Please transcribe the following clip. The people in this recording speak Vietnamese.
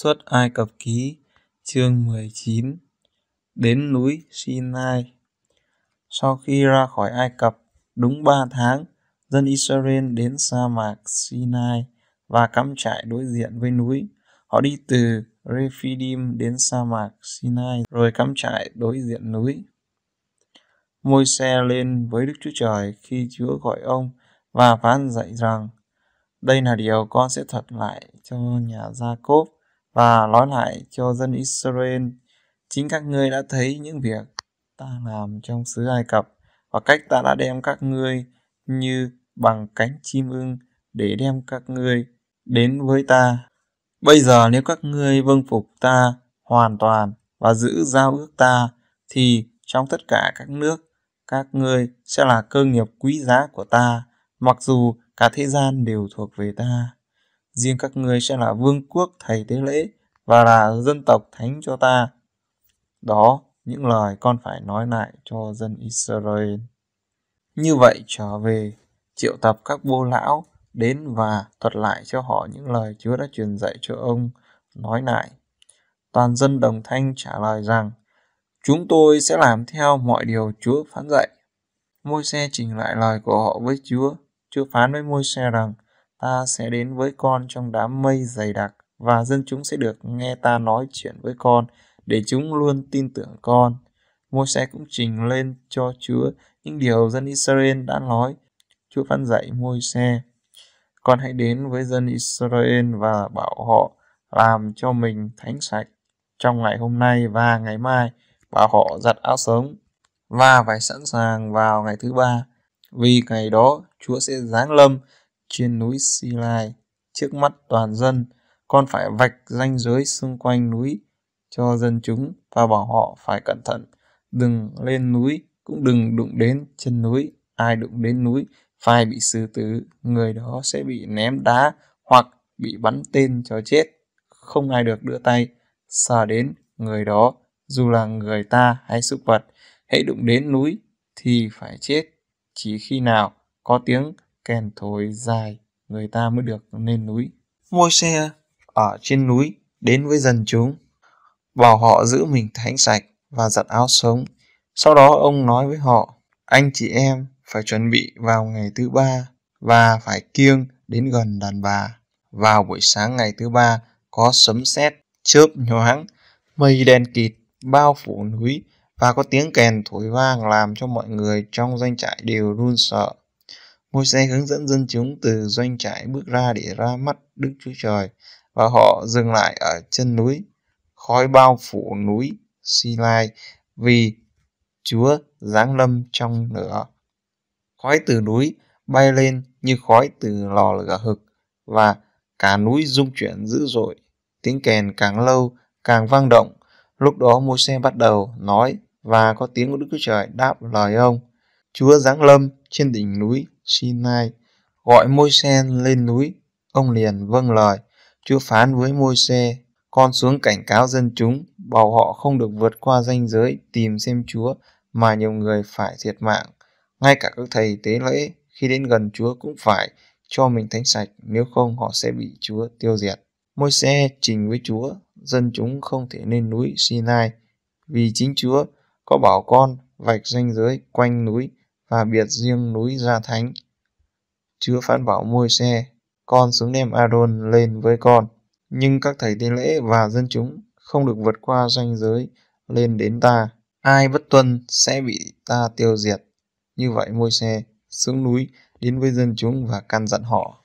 Xuất Ai Cập Ký chương 19 Đến núi Sinai Sau khi ra khỏi Ai Cập, đúng 3 tháng, dân Israel đến sa mạc Sinai và cắm trại đối diện với núi. Họ đi từ Rephidim đến sa mạc Sinai rồi cắm trại đối diện núi. Môi xe lên với Đức Chúa Trời khi Chúa gọi ông và phán dạy rằng đây là điều con sẽ thuật lại cho nhà Gia Cốp và nói lại cho dân Israel chính các ngươi đã thấy những việc ta làm trong xứ Ai Cập và cách ta đã đem các ngươi như bằng cánh chim ưng để đem các ngươi đến với ta. Bây giờ nếu các ngươi vâng phục ta hoàn toàn và giữ giao ước ta thì trong tất cả các nước các ngươi sẽ là cơ nghiệp quý giá của ta mặc dù cả thế gian đều thuộc về ta riêng các ngươi sẽ là vương quốc thầy tế lễ và là dân tộc thánh cho ta. Đó, những lời con phải nói lại cho dân Israel. Như vậy trở về, triệu tập các vô lão đến và thuật lại cho họ những lời Chúa đã truyền dạy cho ông, nói lại. Toàn dân đồng thanh trả lời rằng, chúng tôi sẽ làm theo mọi điều Chúa phán dạy. Môi-se trình lại lời của họ với Chúa. Chúa phán với Môi-se rằng, ta sẽ đến với con trong đám mây dày đặc và dân chúng sẽ được nghe ta nói chuyện với con để chúng luôn tin tưởng con. Môi xe cũng trình lên cho Chúa những điều dân Israel đã nói. Chúa phán dạy môi xe. Con hãy đến với dân Israel và bảo họ làm cho mình thánh sạch trong ngày hôm nay và ngày mai, bảo họ giặt áo sống và phải sẵn sàng vào ngày thứ ba. Vì ngày đó Chúa sẽ giáng lâm trên núi Si trước mắt toàn dân, con phải vạch ranh giới xung quanh núi cho dân chúng và bảo họ phải cẩn thận, đừng lên núi, cũng đừng đụng đến chân núi, ai đụng đến núi phải bị xử tử, người đó sẽ bị ném đá hoặc bị bắn tên cho chết, không ai được đưa tay sờ đến người đó, dù là người ta hay súc vật, hãy đụng đến núi thì phải chết, chỉ khi nào có tiếng kèn thổi dài người ta mới được lên núi. Môi xe ở trên núi đến với dân chúng, bảo họ giữ mình thánh sạch và giặt áo sống. Sau đó ông nói với họ, anh chị em phải chuẩn bị vào ngày thứ ba và phải kiêng đến gần đàn bà. Vào buổi sáng ngày thứ ba có sấm sét, chớp nhoáng, mây đen kịt bao phủ núi và có tiếng kèn thổi vang làm cho mọi người trong doanh trại đều run sợ. Môi xe hướng dẫn dân chúng từ doanh trại bước ra để ra mắt Đức Chúa Trời và họ dừng lại ở chân núi. Khói bao phủ núi Si vì Chúa giáng lâm trong lửa. Khói từ núi bay lên như khói từ lò lửa hực và cả núi rung chuyển dữ dội. Tiếng kèn càng lâu càng vang động. Lúc đó môi xe bắt đầu nói và có tiếng của Đức Chúa Trời đáp lời ông. Chúa giáng lâm trên đỉnh núi Sinai gọi Môi-se lên núi, ông liền vâng lời. Chúa phán với Môi-se, con xuống cảnh cáo dân chúng, bảo họ không được vượt qua ranh giới tìm xem Chúa mà nhiều người phải thiệt mạng. Ngay cả các thầy tế lễ khi đến gần Chúa cũng phải cho mình thánh sạch, nếu không họ sẽ bị Chúa tiêu diệt. Môi xe trình với Chúa, dân chúng không thể lên núi Sinai, vì chính Chúa có bảo con vạch ranh giới quanh núi và biệt riêng núi Gia Thánh. Chúa phán bảo môi xe, con xuống đem Aaron lên với con. Nhưng các thầy tế lễ và dân chúng không được vượt qua ranh giới lên đến ta. Ai bất tuân sẽ bị ta tiêu diệt. Như vậy môi xe xuống núi đến với dân chúng và căn dặn họ